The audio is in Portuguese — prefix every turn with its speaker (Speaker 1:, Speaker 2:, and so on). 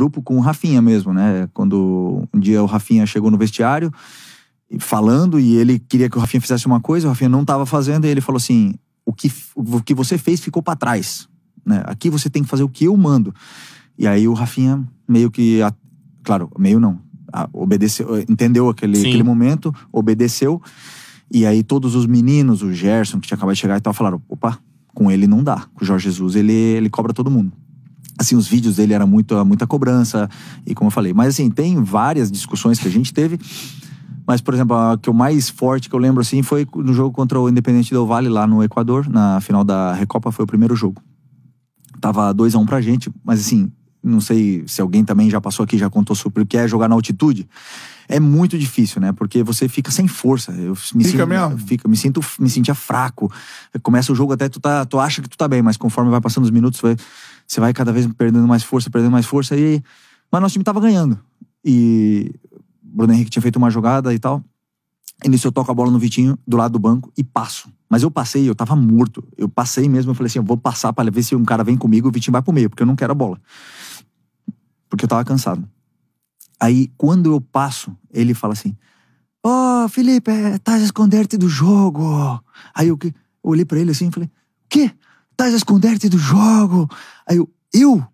Speaker 1: grupo com o Rafinha mesmo, né? Quando um dia o Rafinha chegou no vestiário falando e ele queria que o Rafinha fizesse uma coisa, o Rafinha não estava fazendo, e ele falou assim: o que, o que você fez ficou para trás. Né? Aqui você tem que fazer o que eu mando. E aí o Rafinha meio que. Claro, meio não. Obedeceu, entendeu aquele, aquele momento, obedeceu. E aí todos os meninos, o Gerson, que tinha acabado de chegar e tal, falaram: opa, com ele não dá. Com o Jorge Jesus ele, ele cobra todo mundo assim, os vídeos dele era muito, muita cobrança, e como eu falei. Mas, assim, tem várias discussões que a gente teve. Mas, por exemplo, a que o mais forte que eu lembro, assim, foi no jogo contra o Independente Del Vale lá no Equador, na final da Recopa, foi o primeiro jogo. Tava 2 a 1 um pra gente, mas, assim, não sei se alguém também já passou aqui, já contou sobre o que é jogar na altitude. É muito difícil, né? Porque você fica sem força. Eu me fica sinto, mesmo? Fica, me sinto, me sentia fraco. Começa o jogo até tu tá, tu acha que tu tá bem, mas conforme vai passando os minutos, vai, você vai cada vez perdendo mais força, perdendo mais força e mas nosso time tava ganhando. E Bruno Henrique tinha feito uma jogada e tal. E nisso eu toco a bola no Vitinho, do lado do banco, e passo. Mas eu passei, eu tava morto. Eu passei mesmo, eu falei assim, eu vou passar para ver se um cara vem comigo, o Vitinho vai pro meio, porque eu não quero a bola porque eu tava cansado. Aí, quando eu passo, ele fala assim: Ô,
Speaker 2: oh, Felipe, é, tá estás assim a esconder-te do jogo. Aí eu, eu olhei para ele assim e falei: O quê? Estás a esconder-te do jogo? Aí eu, eu